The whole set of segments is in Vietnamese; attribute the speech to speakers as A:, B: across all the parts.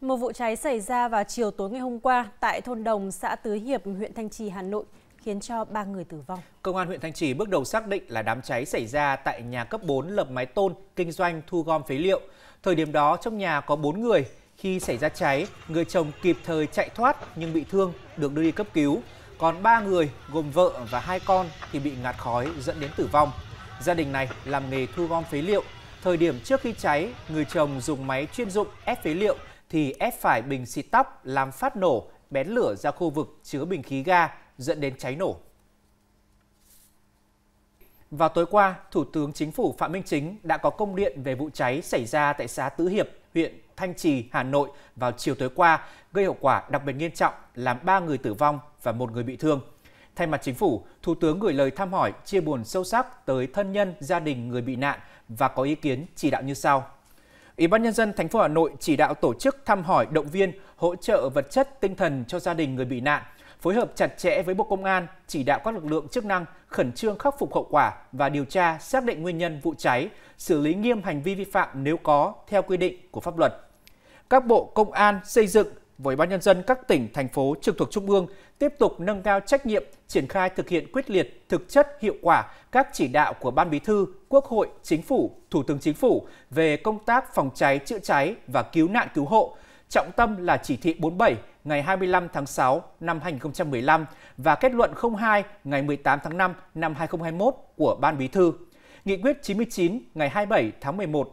A: Một vụ cháy xảy ra vào chiều tối ngày hôm qua tại thôn Đồng, xã Tứ Hiệp, huyện Thanh Trì, Hà Nội, khiến cho 3 người tử vong. Công an huyện Thanh Trì bước đầu xác định là đám cháy xảy ra tại nhà cấp 4 lợp mái tôn, kinh doanh thu gom phế liệu. Thời điểm đó trong nhà có 4 người. Khi xảy ra cháy, người chồng kịp thời chạy thoát nhưng bị thương, được đưa đi cấp cứu. Còn 3 người gồm vợ và hai con thì bị ngạt khói dẫn đến tử vong. Gia đình này làm nghề thu gom phế liệu. Thời điểm trước khi cháy, người chồng dùng máy chuyên dụng ép phế liệu thì ép phải bình xịt tóc làm phát nổ, bén lửa ra khu vực chứa bình khí ga dẫn đến cháy nổ. Vào tối qua, Thủ tướng Chính phủ Phạm Minh Chính đã có công điện về vụ cháy xảy ra tại xã Tứ Hiệp, huyện Thanh Trì, Hà Nội vào chiều tối qua, gây hậu quả đặc biệt nghiêm trọng làm 3 người tử vong và một người bị thương. Thay mặt chính phủ, Thủ tướng gửi lời thăm hỏi, chia buồn sâu sắc tới thân nhân, gia đình người bị nạn và có ý kiến chỉ đạo như sau. Ủy ban nhân dân thành phố Hà Nội chỉ đạo tổ chức thăm hỏi, động viên, hỗ trợ vật chất, tinh thần cho gia đình người bị nạn, phối hợp chặt chẽ với Bộ Công an, chỉ đạo các lực lượng chức năng khẩn trương khắc phục hậu quả và điều tra xác định nguyên nhân vụ cháy, xử lý nghiêm hành vi vi phạm nếu có theo quy định của pháp luật. Các bộ công an xây dựng với ban nhân dân các tỉnh, thành phố trực thuộc Trung ương tiếp tục nâng cao trách nhiệm, triển khai thực hiện quyết liệt, thực chất, hiệu quả các chỉ đạo của Ban Bí thư, Quốc hội, Chính phủ, Thủ tướng Chính phủ về công tác phòng cháy, chữa cháy và cứu nạn cứu hộ, trọng tâm là chỉ thị 47 ngày 25 tháng 6 năm 2015 và kết luận 02 ngày 18 tháng 5 năm 2021 của Ban Bí thư. Nghị quyết 99 ngày 27 tháng 11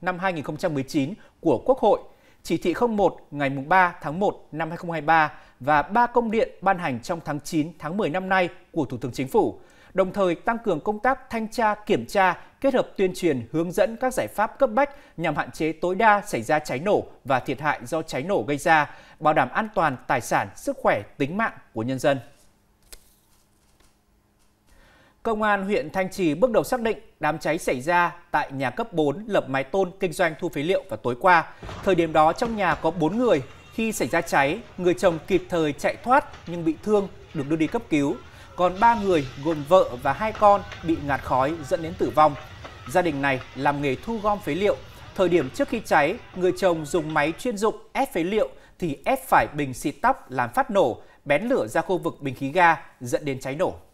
A: năm 2019 của Quốc hội – chỉ thị 01 ngày 3 tháng 1 năm 2023 và ba công điện ban hành trong tháng 9, tháng 10 năm nay của Thủ tướng Chính phủ, đồng thời tăng cường công tác thanh tra, kiểm tra, kết hợp tuyên truyền hướng dẫn các giải pháp cấp bách nhằm hạn chế tối đa xảy ra cháy nổ và thiệt hại do cháy nổ gây ra, bảo đảm an toàn tài sản, sức khỏe, tính mạng của nhân dân. Công an huyện Thanh Trì bước đầu xác định đám cháy xảy ra tại nhà cấp 4 lập mái tôn kinh doanh thu phế liệu vào tối qua. Thời điểm đó trong nhà có 4 người. Khi xảy ra cháy, người chồng kịp thời chạy thoát nhưng bị thương được đưa đi cấp cứu. Còn 3 người gồm vợ và hai con bị ngạt khói dẫn đến tử vong. Gia đình này làm nghề thu gom phế liệu. Thời điểm trước khi cháy, người chồng dùng máy chuyên dụng ép phế liệu thì ép phải bình xịt tóc làm phát nổ, bén lửa ra khu vực bình khí ga dẫn đến cháy nổ.